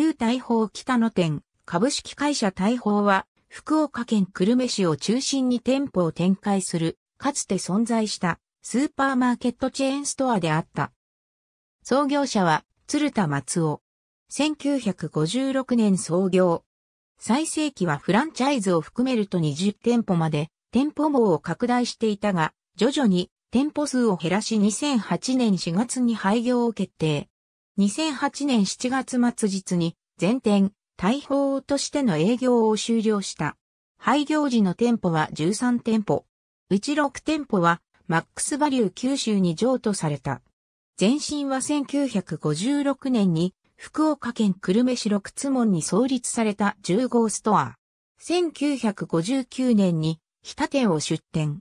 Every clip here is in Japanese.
旧大砲北野店株式会社大砲は福岡県久留米市を中心に店舗を展開するかつて存在したスーパーマーケットチェーンストアであった。創業者は鶴田松尾。1956年創業。最盛期はフランチャイズを含めると20店舗まで店舗網を拡大していたが、徐々に店舗数を減らし2008年4月に廃業を決定。2008年7月末日に全店、大砲としての営業を終了した。廃業時の店舗は13店舗。うち6店舗はマックスバリュー九州に譲渡された。前身は1956年に福岡県久留米市六津門に創立された10号ストア。1959年に日田店を出店。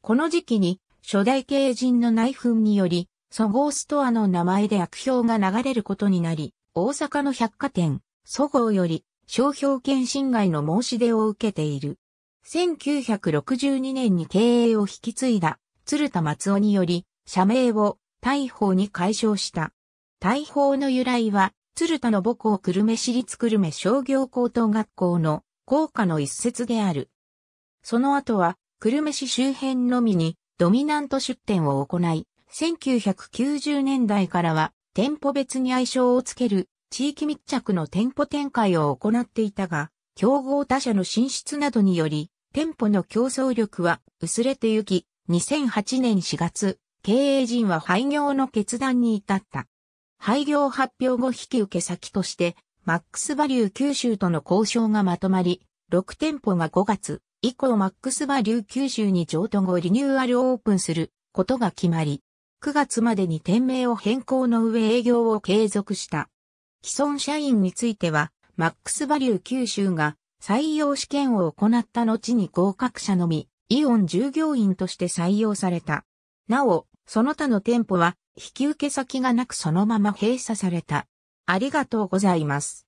この時期に初代経営陣の内紛によりそごうストアの名前で悪評が流れることになり、大阪の百貨店、そごうより商標権侵害の申し出を受けている。1962年に経営を引き継いだ鶴田松尾により、社名を大砲に解消した。大砲の由来は、鶴田の母校久留米市立久留米商業高等学校の校歌の一節である。その後は、久留米市周辺のみにドミナント出店を行い、1990年代からは店舗別に愛称をつける地域密着の店舗展開を行っていたが、競合他社の進出などにより、店舗の競争力は薄れてゆき、2008年4月、経営陣は廃業の決断に至った。廃業発表後引き受け先として、マックスバリュー九州との交渉がまとまり、6店舗が5月以降マックスバリュー九州に譲渡後リニューアルオープンすることが決まり、9月までに店名を変更の上営業を継続した。既存社員については、マックスバリュー九州が採用試験を行った後に合格者のみ、イオン従業員として採用された。なお、その他の店舗は、引き受け先がなくそのまま閉鎖された。ありがとうございます。